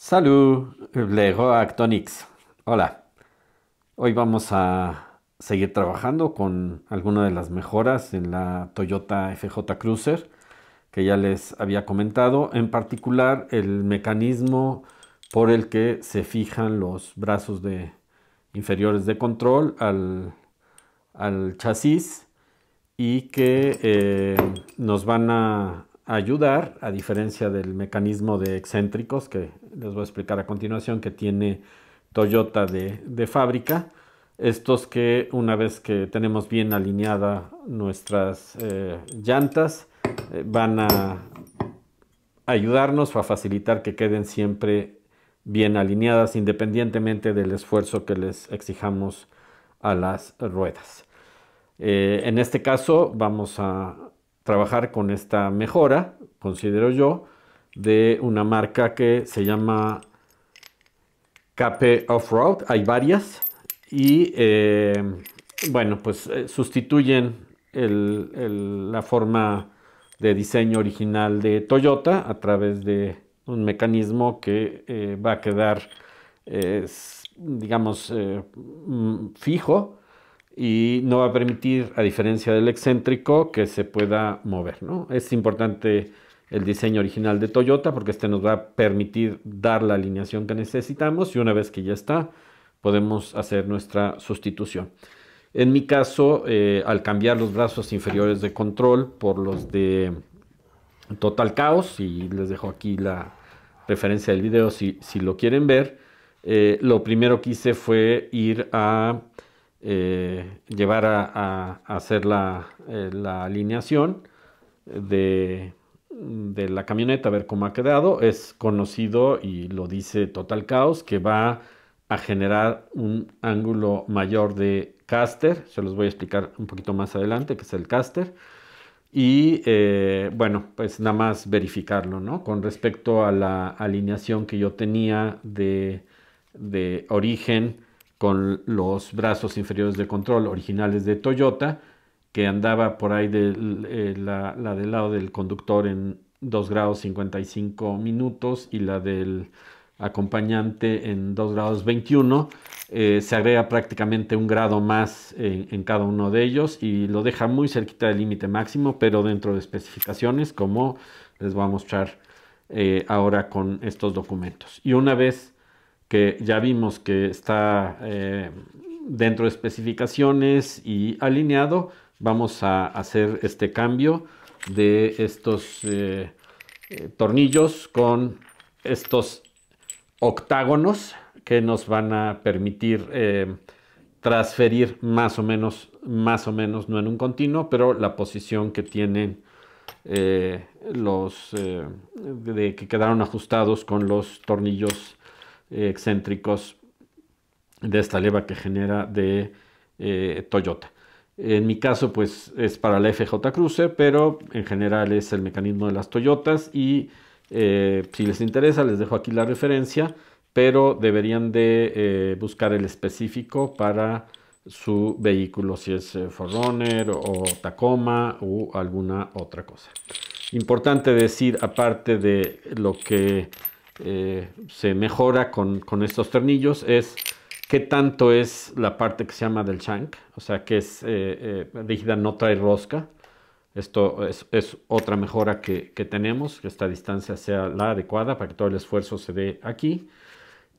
Salud, Lego Actonix. Hola. Hoy vamos a seguir trabajando con algunas de las mejoras en la Toyota FJ Cruiser que ya les había comentado, en particular el mecanismo por el que se fijan los brazos de inferiores de control al, chasis y que eh, nos van a ayudar, a diferencia del mecanismo de excéntricos que les voy a explicar a continuación que tiene Toyota de, fábrica. Estos que una vez que tenemos bien alineadas nuestras eh, llantas eh, van a ayudarnos a facilitar que queden siempre bien alineadas independientemente del esfuerzo que les exijamos a las ruedas. Eh, en este caso vamos a trabajar con esta mejora, considero yo, de una marca que se llama KP Off-Road. Hay varias. Y eh, bueno, pues eh, sustituyen la forma de diseño original de Toyota a través de un mecanismo que eh, va a quedar, digamos, fijo y no va a permitir, a diferencia del excéntrico, que se pueda mover. Es importante el diseño original de Toyota porque este nos va a permitir dar la alineación que necesitamos y una vez que ya está, podemos hacer nuestra sustitución. En mi caso, eh, al cambiar los brazos inferiores de control por los de Total Chaos, y les dejo aquí la referencia del video si, lo quieren ver, eh, lo primero que hice fue ir a eh, llevar a, hacer la, eh, alineación de, la camioneta, a ver cómo ha quedado. Es conocido y lo dice Total Caos que va a generar un ángulo mayor de caster. Se los voy a explicar un poquito más adelante, que es el caster. Y eh, bueno, pues nada más verificarlo, ¿no? Con respecto a la alineación que yo tenía de, de origen con los brazos inferiores de control originales de Toyota, que andaba por ahí de, eh, la, del lado del conductor en 2 grados 55 minutos y la del acompañante en 2 grados 21. Eh, se agrega prácticamente un grado más en, cada uno de ellos y lo deja muy cerquita del límite máximo, pero dentro de especificaciones, como les voy a mostrar eh, ahora con estos documentos. Y una vez que ya vimos que está eh, dentro de especificaciones y alineado, vamos a hacer este cambio de estos eh, eh, tornillos con estos octágonos que nos van a permitir transferir más o menos, más o menos, no en un continuo, pero la posición que tienen los de, que quedaron ajustados con los tornillos eh, excéntricos de esta leva que genera de eh, Toyota. En mi caso, pues es para la FJ Cruiser pero en general es el mecanismo de las Toyotas y eh, si les interesa les dejo aquí la referencia, pero deberían de buscar el específico para su vehículo, si es Forerunner o Tacoma o alguna otra cosa. Importante decir, aparte de lo que eh, se mejora con, estos tornillos es qué tanto es la parte que se llama del shank, o sea que es eh, eh, rígida, no trae rosca. Esto es, otra mejora que, tenemos, que esta distancia sea la adecuada para que todo el esfuerzo se dé aquí.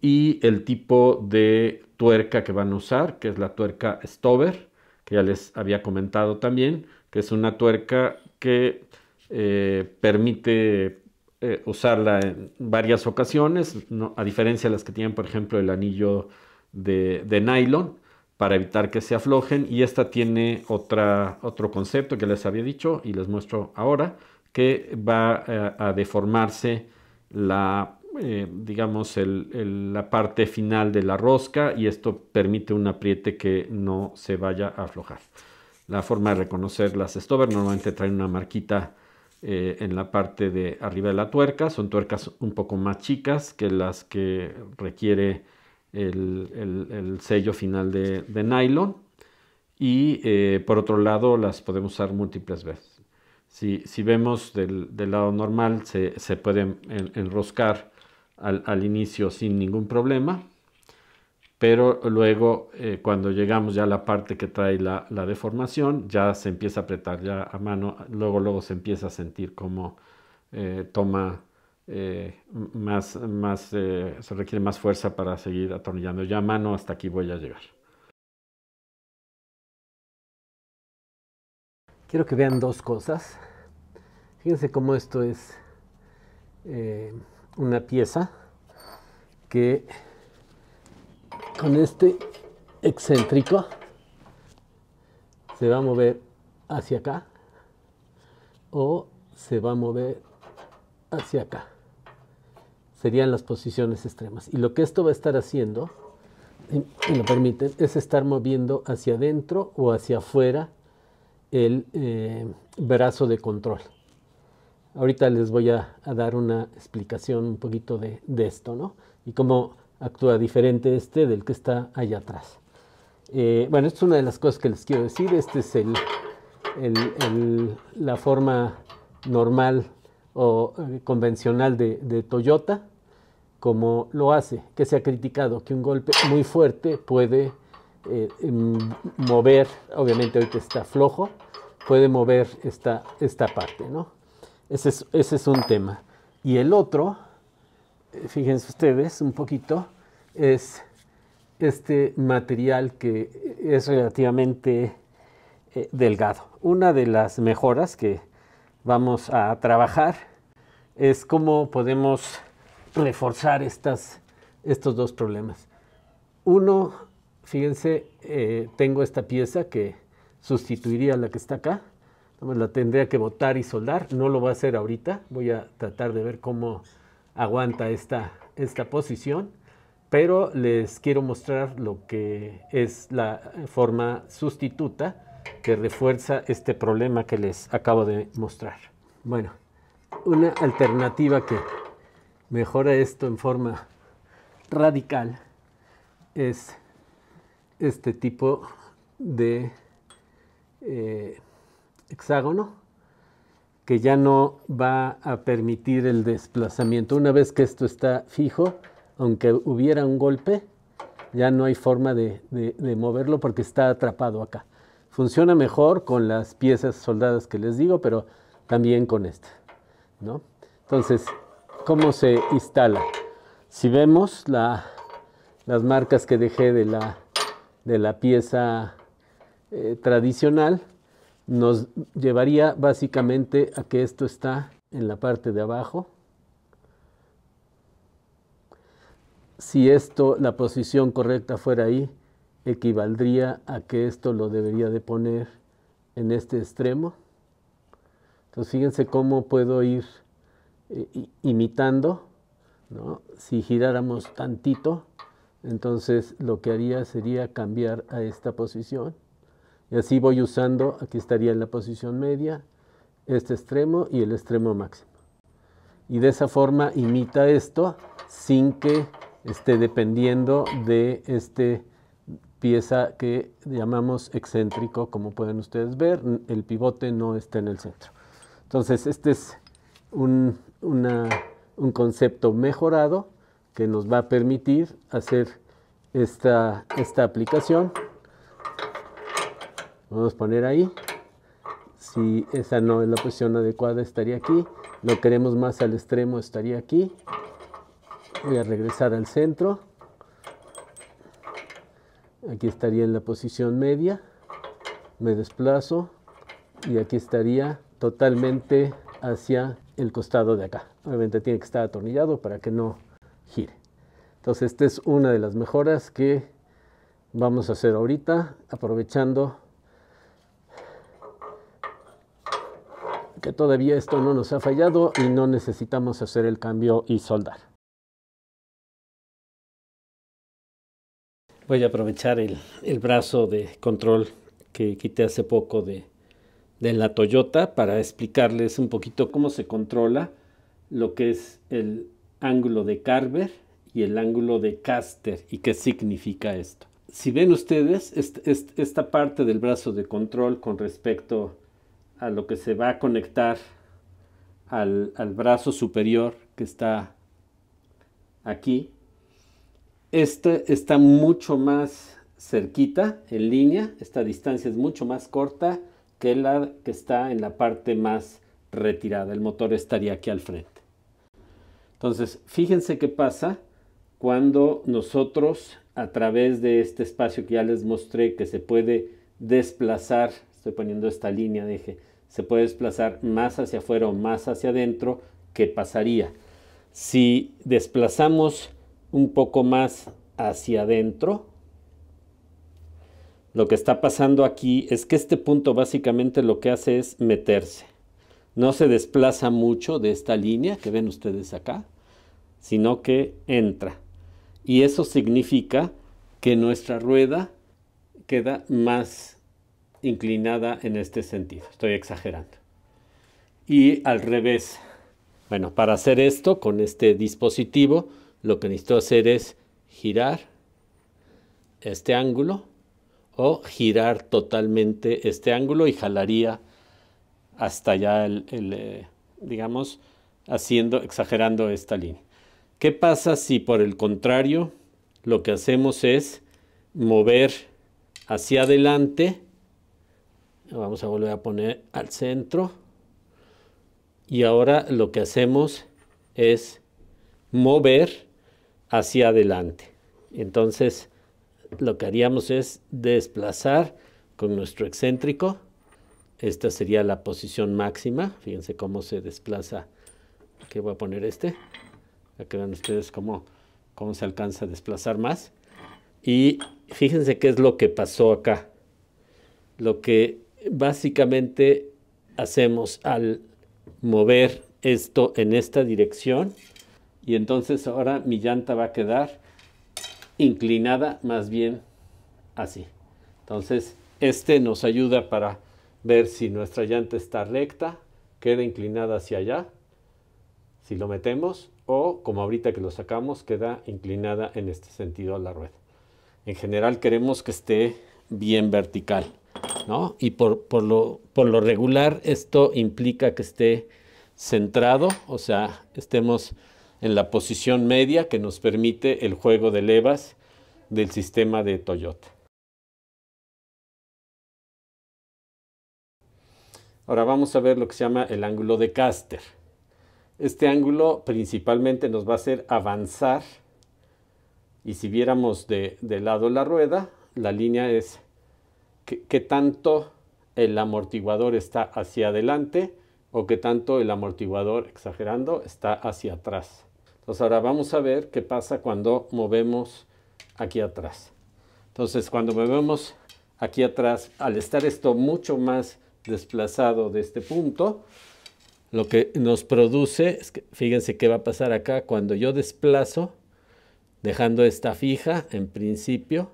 Y el tipo de tuerca que van a usar, que es la tuerca Stover, que ya les había comentado también, que es una tuerca que permite eh, usarla en varias ocasiones, a diferencia de las que tienen, por ejemplo, el anillo de, nylon para evitar que se aflojen. Y esta tiene otra, otro concepto que les había dicho y les muestro ahora, que va eh, a deformarse la eh, digamos, la parte final de la rosca y esto permite un apriete que no se vaya a aflojar. La forma de reconocer las stover normalmente trae una marquita eh, en la parte de arriba de la tuerca. Son tuercas un poco más chicas que las que requiere el, sello final de, nylon. Y eh, por otro lado las podemos usar múltiples veces. Si, vemos del, lado normal se, se pueden enroscar al inicio sin ningún problema pero luego eh, cuando llegamos ya a la parte que trae la, deformación, ya se empieza a apretar ya a mano, luego, luego se empieza a sentir como eh, toma eh, más, más se requiere más fuerza para seguir atornillando. Ya a mano hasta aquí voy a llegar. Quiero que vean dos cosas. Fíjense cómo esto es una pieza que con este excéntrico se va a mover hacia acá o se va a mover hacia acá. Serían las posiciones extremas. Y lo que esto va a estar haciendo, si me permiten, es estar moviendo hacia adentro o hacia afuera el eh, brazo de control. Ahorita les voy a, dar una explicación un poquito de, esto, ¿no? Y como actúa diferente este del que está allá atrás. Eh, bueno, esto es una de las cosas que les quiero decir. Este es el, la forma normal o eh, convencional de, Toyota, como lo hace, que se ha criticado, que un golpe muy fuerte puede eh, em, mover, obviamente hoy que está flojo, puede mover esta, esta parte, ¿no? Ese es, ese es un tema. Y el otro eh, fíjense ustedes un poquito, es este material que es relativamente eh, delgado. Una de las mejoras que vamos a trabajar es cómo podemos reforzar estas, estos dos problemas. Uno, fíjense, eh, tengo esta pieza que sustituiría la que está acá. La tendría que botar y soldar. No lo voy a hacer ahorita. Voy a tratar de ver cómo aguanta esta, posición, pero les quiero mostrar lo que es la forma sustituta que refuerza este problema que les acabo de mostrar. Bueno, una alternativa que mejora esto en forma radical es este tipo de eh, hexágono que ya no va a permitir el desplazamiento. Una vez que esto está fijo, aunque hubiera un golpe, ya no hay forma de, moverlo porque está atrapado acá. Funciona mejor con las piezas soldadas que les digo, pero también con esta. Entonces, ¿cómo se instala? Si vemos las marcas que dejé de la, pieza eh, tradicional, nos llevaría básicamente a que esto está en la parte de abajo. Si esto, la posición correcta fuera ahí, equivaldría a que esto lo debería de poner en este extremo. Entonces fíjense cómo puedo ir eh, imitando. Si giráramos tantito, entonces lo que haría sería cambiar a esta posición. Y así voy usando, aquí estaría en la posición media, este extremo y el extremo máximo. Y de esa forma imita esto sin que esté dependiendo de esta pieza que llamamos excéntrico, como pueden ustedes ver, el pivote no está en el centro. Entonces, este es un, concepto mejorado que nos va a permitir hacer esta aplicación vamos a poner ahí si esa no es la posición adecuada estaría aquí lo queremos más al extremo estaría aquí voy a regresar al centro aquí estaría en la posición media me desplazo y aquí estaría totalmente hacia el costado de acá obviamente tiene que estar atornillado para que no gire entonces esta es una de las mejoras que vamos a hacer ahorita aprovechando que todavía esto no nos ha fallado y no necesitamos hacer el cambio y soldar. Voy a aprovechar el, brazo de control que quité hace poco de, la Toyota para explicarles un poquito cómo se controla lo que es el ángulo de Carver y el ángulo de Caster y qué significa esto. Si ven ustedes, esta parte del brazo de control con respecto a lo que se va a conectar al, brazo superior que está aquí. Este está mucho más cerquita en línea, esta distancia es mucho más corta que la que está en la parte más retirada. El motor estaría aquí al frente. Entonces, fíjense qué pasa cuando nosotros a través de este espacio que ya les mostré que se puede desplazar estoy poniendo esta línea, deje. se puede desplazar más hacia afuera o más hacia adentro, ¿qué pasaría? Si desplazamos un poco más hacia adentro, lo que está pasando aquí es que este punto básicamente lo que hace es meterse. No se desplaza mucho de esta línea que ven ustedes acá, sino que entra. Y eso significa que nuestra rueda queda más inclinada en este sentido. Estoy exagerando. Y al revés. Bueno, para hacer esto con este dispositivo, lo que necesito hacer es girar este ángulo o girar totalmente este ángulo y jalaría hasta allá el, eh, digamos, haciendo, exagerando esta línea. ¿Qué pasa si por el contrario lo que hacemos es mover hacia adelante vamos a volver a poner al centro. Y ahora lo que hacemos es mover hacia adelante. Entonces lo que haríamos es desplazar con nuestro excéntrico. Esta sería la posición máxima. Fíjense cómo se desplaza. Aquí voy a poner este. ya que ustedes cómo, cómo se alcanza a desplazar más. Y fíjense qué es lo que pasó acá. Lo que básicamente hacemos al mover esto en esta dirección y entonces ahora mi llanta va a quedar inclinada más bien así. Entonces este nos ayuda para ver si nuestra llanta está recta, queda inclinada hacia allá, si lo metemos, o como ahorita que lo sacamos, queda inclinada en este sentido a la rueda. En general queremos que esté bien vertical. Y por, lo, regular esto implica que esté centrado, o sea, estemos en la posición media que nos permite el juego de levas del sistema de Toyota. Ahora vamos a ver lo que se llama el ángulo de Caster. Este ángulo principalmente nos va a hacer avanzar y si viéramos de lado la rueda, la línea es qué, tanto el amortiguador está hacia adelante o qué tanto el amortiguador, exagerando, está hacia atrás. Entonces ahora vamos a ver qué pasa cuando movemos aquí atrás. Entonces cuando movemos aquí atrás, al estar esto mucho más desplazado de este punto, lo que nos produce, es que, fíjense qué va a pasar acá, cuando yo desplazo, dejando esta fija en principio,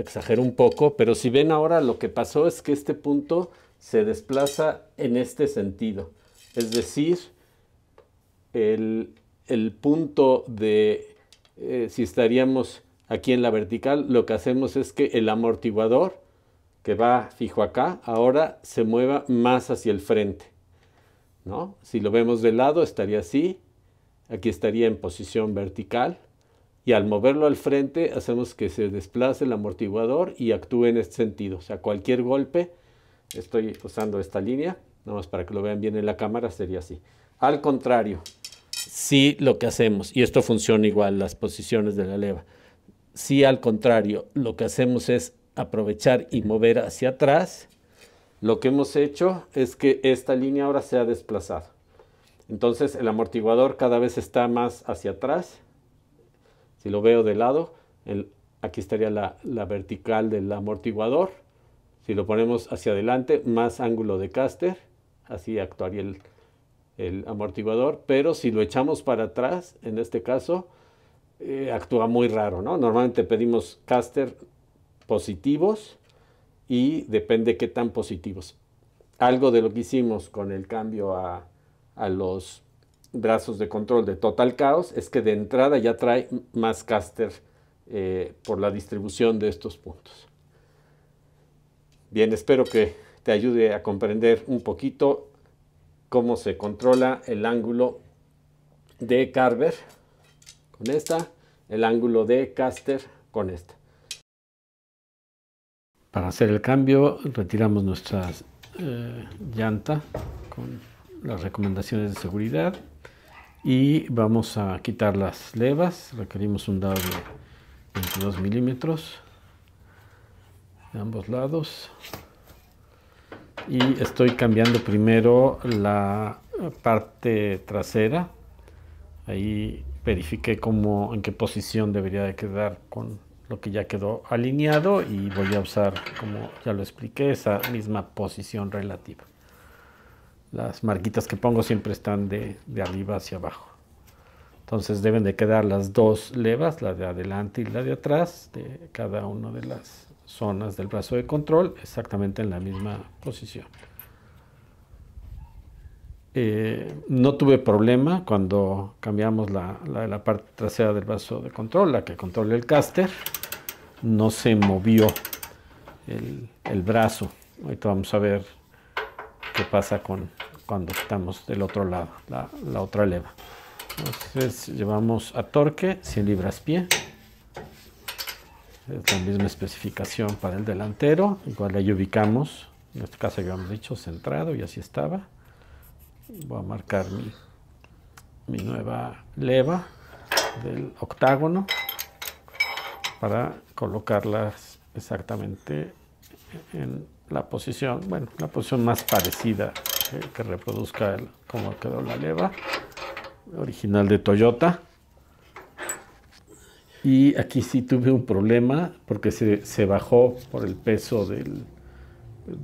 exagero un poco, pero si ven ahora lo que pasó es que este punto se desplaza en este sentido. Es decir, el, punto de eh, si estaríamos aquí en la vertical, lo que hacemos es que el amortiguador que va fijo acá, ahora se mueva más hacia el frente. ¿no? Si lo vemos de lado estaría así, aquí estaría en posición vertical y al moverlo al frente hacemos que se desplace el amortiguador y actúe en este sentido. O sea, cualquier golpe, estoy usando esta línea, nada más para que lo vean bien en la cámara, sería así. Al contrario, si lo que hacemos, y esto funciona igual, las posiciones de la leva, si al contrario lo que hacemos es aprovechar y mover hacia atrás, lo que hemos hecho es que esta línea ahora se ha desplazado. Entonces el amortiguador cada vez está más hacia atrás si lo veo de lado, aquí estaría la, vertical del amortiguador. Si lo ponemos hacia adelante, más ángulo de caster, así actuaría el, amortiguador. Pero si lo echamos para atrás, en este caso, eh, actúa muy raro, ¿no? Normalmente pedimos caster positivos y depende qué tan positivos. Algo de lo que hicimos con el cambio a los brazos de control de Total caos es que de entrada ya trae más caster eh, por la distribución de estos puntos. Bien, espero que te ayude a comprender un poquito cómo se controla el ángulo de Carver con esta, el ángulo de caster con esta. Para hacer el cambio retiramos nuestra eh, llanta con las recomendaciones de seguridad y vamos a quitar las levas requerimos un dado de 22 milímetros de ambos lados y estoy cambiando primero la parte trasera ahí verifiqué como en qué posición debería de quedar con lo que ya quedó alineado y voy a usar como ya lo expliqué esa misma posición relativa las marquitas que pongo siempre están de, arriba hacia abajo. Entonces deben de quedar las dos levas, la de adelante y la de atrás, de cada una de las zonas del brazo de control, exactamente en la misma posición. Eh, no tuve problema cuando cambiamos la, la, parte trasera del brazo de control, la que controla el caster, no se movió el, el brazo. Ahorita vamos a ver pasa con cuando estamos del otro lado la, otra leva. Entonces llevamos a torque 100 libras pie. Es la misma especificación para el delantero. Igual ahí ubicamos. En este caso habíamos dicho centrado y así estaba. Voy a marcar mi, mi nueva leva del octágono para colocarlas exactamente en la posición, bueno, la posición más parecida eh, que reproduzca el, como quedó la leva original de Toyota. Y aquí sí tuve un problema porque se, bajó por el peso del,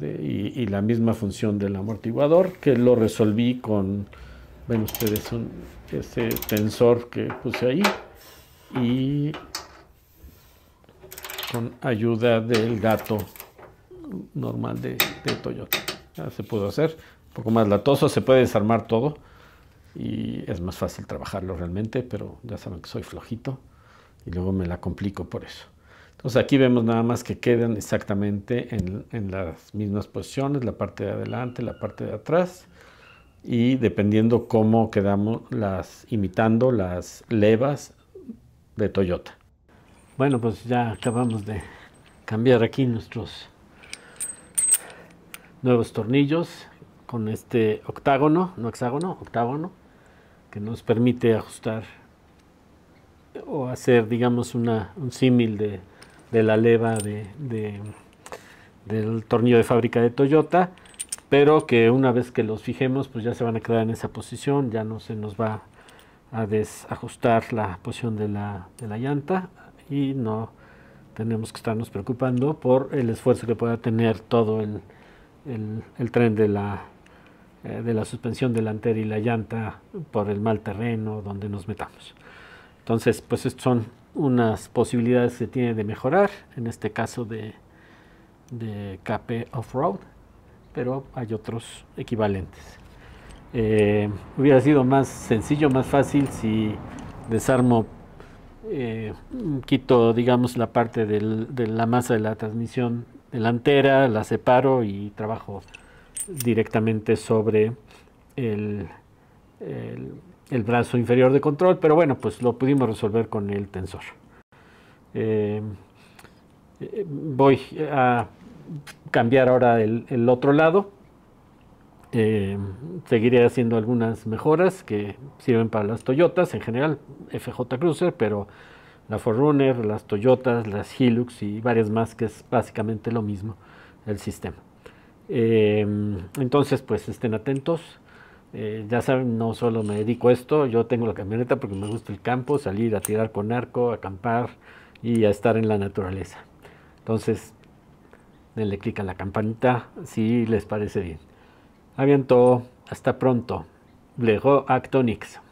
y, la misma función del amortiguador que lo resolví con, ven ustedes, este ese tensor que puse ahí y con ayuda del gato normal de, Toyota. se pudo hacer, un poco más latoso, se puede desarmar todo y es más fácil trabajarlo realmente, pero ya saben que soy flojito y luego me la complico por eso. Entonces aquí vemos nada más que quedan exactamente en, en las mismas posiciones, la parte de adelante, la parte de atrás y dependiendo cómo quedamos las imitando las levas de Toyota. Bueno, pues ya acabamos de cambiar aquí nuestros nuevos tornillos con este octágono, no hexágono, octágono, que nos permite ajustar o hacer, digamos, un símil de, la leva de, del tornillo de fábrica de Toyota, pero que una vez que los fijemos, pues ya se van a quedar en esa posición, ya no se nos va a desajustar la posición de la llanta y no tenemos que estarnos preocupando por el esfuerzo que pueda tener todo el, el, tren de la, eh, de la suspensión delantera y la llanta por el mal terreno donde nos metamos. Entonces, pues estas son unas posibilidades que tiene de mejorar, en este caso de, de KP Off-Road, pero hay otros equivalentes. Eh, hubiera sido más sencillo, más fácil si desarmo, eh, quito, digamos, la parte de la masa de la transmisión delantera, la separo y trabajo directamente sobre el, brazo inferior de control, pero bueno, pues lo pudimos resolver con el tensor. Eh, eh, voy a cambiar ahora el, otro lado. Eh, seguiré haciendo algunas mejoras que sirven para las Toyotas en general, FJ Cruiser, pero la Forerunner, las Toyotas, las Hilux y varias más, que es básicamente lo mismo el sistema. Em, entonces, pues estén atentos. Eh, ya saben, no solo me dedico a esto, yo tengo la camioneta porque me gusta el campo, salir a tirar con arco, acampar y a estar en la naturaleza. Entonces, denle clic a la campanita si les parece bien. Aviento, hasta pronto. Lego Actonix.